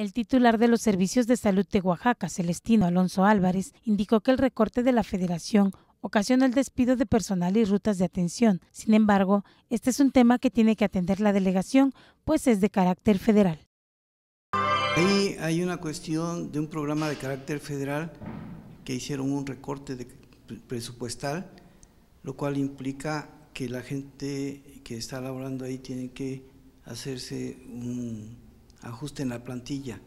El titular de los servicios de salud de Oaxaca, Celestino Alonso Álvarez, indicó que el recorte de la federación ocasiona el despido de personal y rutas de atención. Sin embargo, este es un tema que tiene que atender la delegación, pues es de carácter federal. Ahí hay una cuestión de un programa de carácter federal que hicieron un recorte presupuestal, lo cual implica que la gente que está laborando ahí tiene que hacerse un ajusten en la plantilla.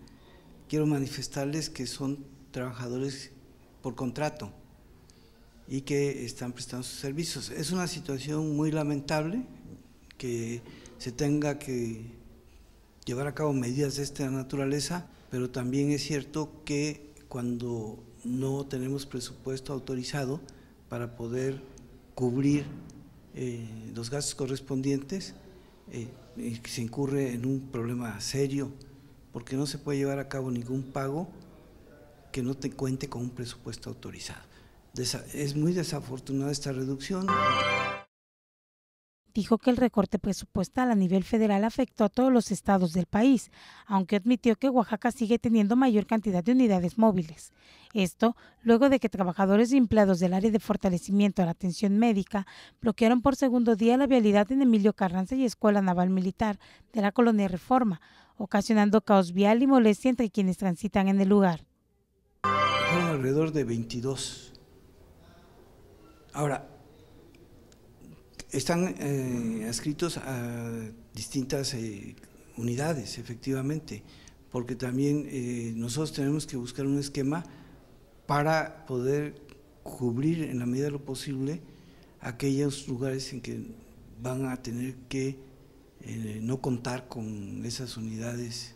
Quiero manifestarles que son trabajadores por contrato y que están prestando sus servicios. Es una situación muy lamentable que se tenga que llevar a cabo medidas de esta naturaleza, pero también es cierto que cuando no tenemos presupuesto autorizado para poder cubrir eh, los gastos correspondientes, eh, se incurre en un problema serio, porque no se puede llevar a cabo ningún pago que no te cuente con un presupuesto autorizado. es muy desafortunada esta reducción dijo que el recorte presupuestal a nivel federal afectó a todos los estados del país, aunque admitió que Oaxaca sigue teniendo mayor cantidad de unidades móviles. Esto luego de que trabajadores y empleados del área de fortalecimiento a la atención médica bloquearon por segundo día la vialidad en Emilio Carranza y Escuela Naval Militar de la colonia Reforma, ocasionando caos vial y molestia entre quienes transitan en el lugar. alrededor de 22. Ahora, están eh, adscritos a distintas eh, unidades, efectivamente, porque también eh, nosotros tenemos que buscar un esquema para poder cubrir en la medida de lo posible aquellos lugares en que van a tener que no contar con esas unidades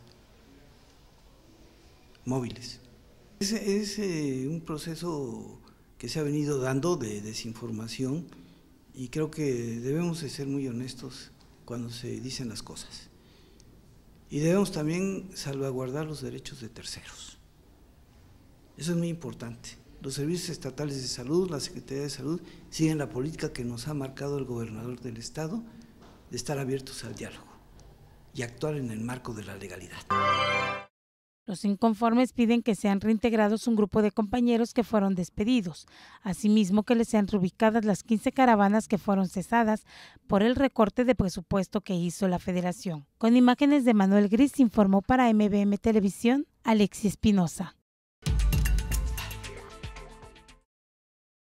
móviles. es un proceso que se ha venido dando de desinformación y creo que debemos de ser muy honestos cuando se dicen las cosas. Y debemos también salvaguardar los derechos de terceros. Eso es muy importante. Los servicios estatales de salud, la Secretaría de Salud, siguen la política que nos ha marcado el gobernador del estado de estar abiertos al diálogo y actuar en el marco de la legalidad. Los inconformes piden que sean reintegrados un grupo de compañeros que fueron despedidos, asimismo que les sean reubicadas las 15 caravanas que fueron cesadas por el recorte de presupuesto que hizo la federación. Con imágenes de Manuel Gris informó para MBM Televisión Alexis Espinosa.